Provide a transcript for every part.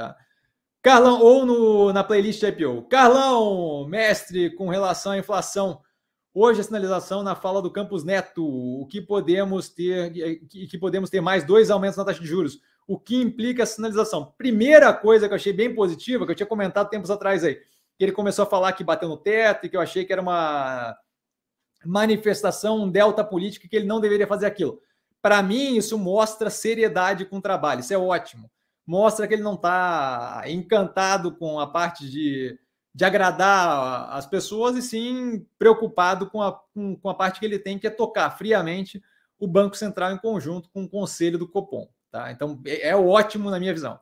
Tá? Carlão, ou no, na playlist IPO. Carlão, mestre, com relação à inflação, hoje a sinalização na fala do Campos Neto, o que podemos ter, que, que podemos ter mais dois aumentos na taxa de juros. O que implica a sinalização? Primeira coisa que eu achei bem positiva, que eu tinha comentado tempos atrás aí, que ele começou a falar que bateu no teto e que eu achei que era uma manifestação, um delta político, que ele não deveria fazer aquilo. Para mim, isso mostra seriedade com o trabalho, isso é ótimo mostra que ele não está encantado com a parte de, de agradar as pessoas e sim preocupado com a, com, com a parte que ele tem, que é tocar friamente o Banco Central em conjunto com o Conselho do Copom. Tá? Então, é, é ótimo na minha visão.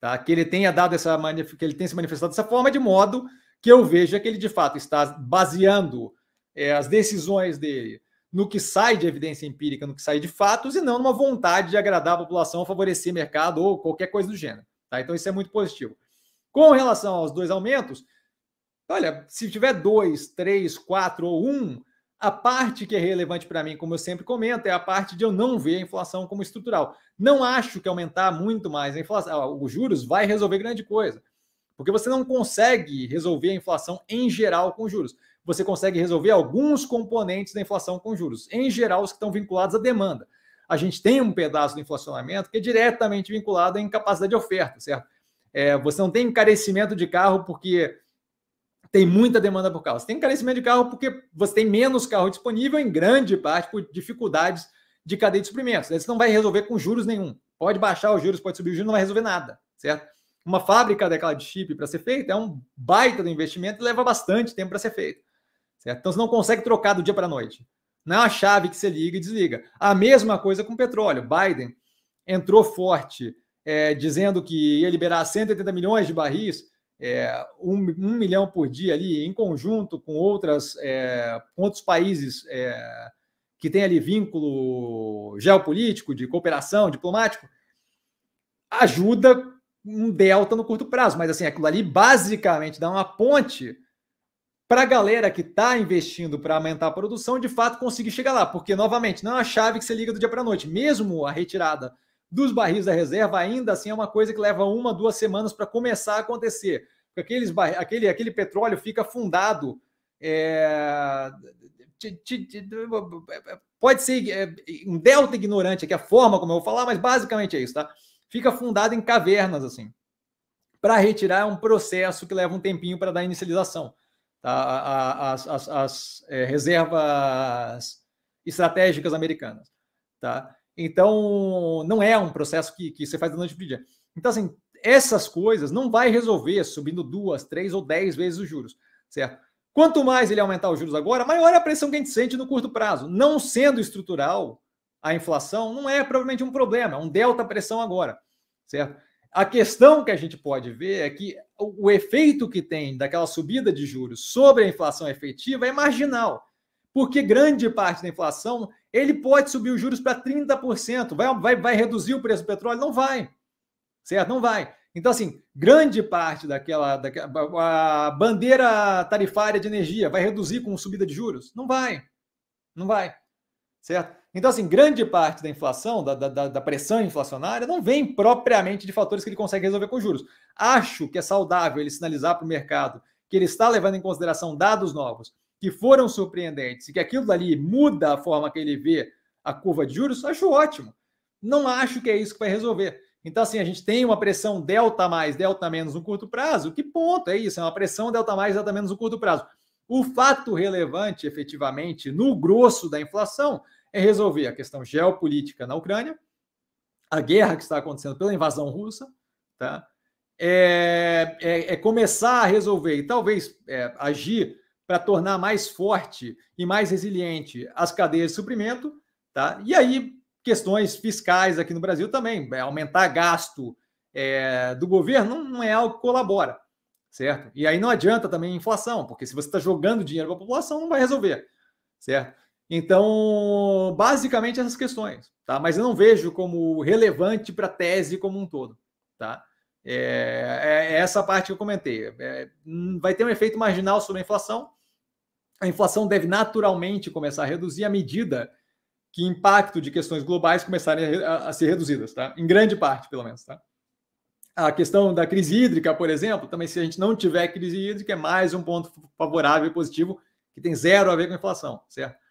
Tá? Que ele tenha dado essa que ele tenha se manifestado dessa forma, de modo que eu veja que ele de fato está baseando é, as decisões dele no que sai de evidência empírica, no que sai de fatos, e não numa vontade de agradar a população, favorecer mercado ou qualquer coisa do gênero. Tá? Então, isso é muito positivo. Com relação aos dois aumentos, olha, se tiver dois, três, quatro ou um, a parte que é relevante para mim, como eu sempre comento, é a parte de eu não ver a inflação como estrutural. Não acho que aumentar muito mais a inflação, os juros vai resolver grande coisa, porque você não consegue resolver a inflação em geral com juros você consegue resolver alguns componentes da inflação com juros, em geral os que estão vinculados à demanda. A gente tem um pedaço do inflacionamento que é diretamente vinculado à incapacidade de oferta, certo? É, você não tem encarecimento de carro porque tem muita demanda por carro. Você tem encarecimento de carro porque você tem menos carro disponível, em grande parte por dificuldades de cadeia de suprimentos. Você não vai resolver com juros nenhum. Pode baixar os juros, pode subir os juros, não vai resolver nada, certo? Uma fábrica daquela de chip para ser feita é um baita do investimento e leva bastante tempo para ser feito. Certo? Então você não consegue trocar do dia para a noite. Não é uma chave que você liga e desliga. A mesma coisa com o petróleo. Biden entrou forte é, dizendo que ia liberar 180 milhões de barris, é, um, um, milhão por dia ali, em conjunto com outras, é, outros países é, que têm ali vínculo geopolítico, de cooperação, diplomático, ajuda um delta no curto prazo. Mas assim, aquilo ali basicamente dá uma ponte para a galera que está investindo para aumentar a produção, de fato conseguir chegar lá, porque novamente não é uma chave que você liga do dia para a noite, mesmo a retirada dos barris da reserva, ainda assim é uma coisa que leva uma, duas semanas para começar a acontecer. Aqueles bar... aquele, aquele petróleo fica afundado. É... Pode ser é, um delta ignorante aqui, a forma como eu vou falar, mas basicamente é isso, tá? Fica afundado em cavernas, assim. Para retirar é um processo que leva um tempinho para dar inicialização tá? as, as, as é, reservas estratégicas americanas. Tá? Então, não é um processo que, que você faz da noite para dia. Então, assim, essas coisas não vai resolver subindo duas, três ou dez vezes os juros, certo? Quanto mais ele aumentar os juros agora, maior é a pressão que a gente sente no curto prazo. Não sendo estrutural, a inflação não é provavelmente um problema, é um delta pressão agora, certo? A questão que a gente pode ver é que o efeito que tem daquela subida de juros sobre a inflação efetiva é marginal, porque grande parte da inflação ele pode subir os juros para 30%. Vai, vai, vai reduzir o preço do petróleo? Não vai. Certo? Não vai. Então, assim, grande parte daquela, daquela a bandeira tarifária de energia vai reduzir com subida de juros? Não vai. Não vai. Certo? Então, assim, grande parte da inflação, da, da, da, pressão inflacionária, não vem propriamente de fatores que ele consegue resolver com juros. Acho que é saudável ele sinalizar para o mercado que ele está levando em consideração dados novos que foram surpreendentes e que aquilo dali muda a forma que ele vê a curva de juros. Acho ótimo. Não acho que é isso que vai resolver. Então, assim, a gente tem uma pressão delta mais, delta menos no curto prazo. Que ponto é isso? É uma pressão delta mais, delta menos no curto prazo. O fato relevante, efetivamente, no grosso da inflação é resolver a questão geopolítica na Ucrânia, a guerra que está acontecendo pela invasão russa, tá? É, é, é começar a resolver e talvez é, agir para tornar mais forte e mais resiliente as cadeias de suprimento, tá? E aí questões fiscais aqui no Brasil também, é, aumentar gasto é, do governo não, não é algo que colabora, certo? E aí não adianta também inflação, porque se você está jogando dinheiro para a população não vai resolver, certo? Então, basicamente essas questões, tá? Mas eu não vejo como relevante para a tese como um todo, tá? É, é, é, essa parte que eu comentei. É, hum, vai ter um efeito marginal sobre a inflação. A inflação deve naturalmente começar a reduzir à medida que impacto de questões globais começarem a, a, ser reduzidas, tá? Em grande parte, pelo menos, tá? A questão da crise hídrica, por exemplo, também se a gente não tiver crise hídrica, é mais um ponto favorável e positivo que tem zero a ver com a inflação, certo?